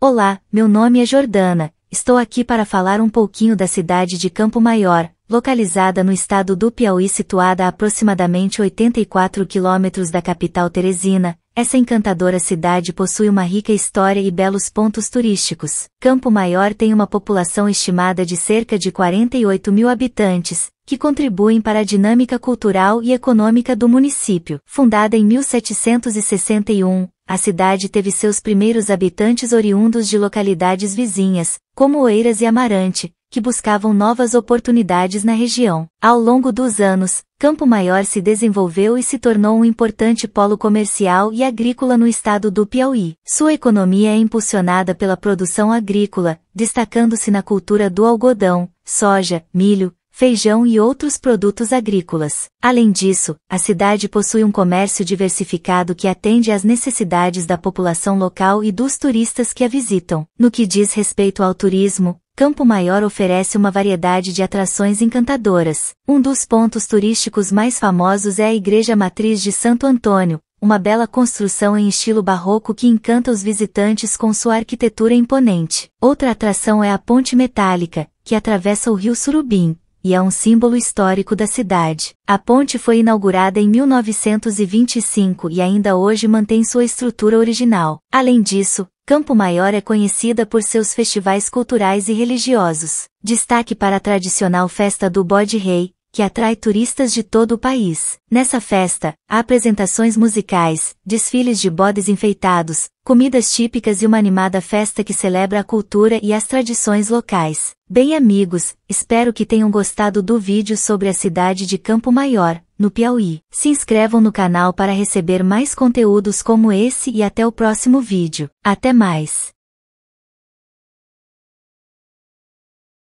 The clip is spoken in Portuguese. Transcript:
Olá, meu nome é Jordana, estou aqui para falar um pouquinho da cidade de Campo Maior, localizada no estado do Piauí situada a aproximadamente 84 quilômetros da capital Teresina. Essa encantadora cidade possui uma rica história e belos pontos turísticos. Campo Maior tem uma população estimada de cerca de 48 mil habitantes, que contribuem para a dinâmica cultural e econômica do município. Fundada em 1761, a cidade teve seus primeiros habitantes oriundos de localidades vizinhas, como Oeiras e Amarante, que buscavam novas oportunidades na região. Ao longo dos anos, Campo Maior se desenvolveu e se tornou um importante polo comercial e agrícola no estado do Piauí. Sua economia é impulsionada pela produção agrícola, destacando-se na cultura do algodão, soja, milho, feijão e outros produtos agrícolas. Além disso, a cidade possui um comércio diversificado que atende às necessidades da população local e dos turistas que a visitam. No que diz respeito ao turismo, Campo Maior oferece uma variedade de atrações encantadoras. Um dos pontos turísticos mais famosos é a Igreja Matriz de Santo Antônio, uma bela construção em estilo barroco que encanta os visitantes com sua arquitetura imponente. Outra atração é a Ponte Metálica, que atravessa o rio Surubim, e é um símbolo histórico da cidade. A ponte foi inaugurada em 1925 e ainda hoje mantém sua estrutura original. Além disso, Campo Maior é conhecida por seus festivais culturais e religiosos. Destaque para a tradicional festa do Bode Rei, que atrai turistas de todo o país. Nessa festa, há apresentações musicais, desfiles de bodes enfeitados, comidas típicas e uma animada festa que celebra a cultura e as tradições locais. Bem amigos, espero que tenham gostado do vídeo sobre a cidade de Campo Maior, no Piauí. Se inscrevam no canal para receber mais conteúdos como esse e até o próximo vídeo. Até mais!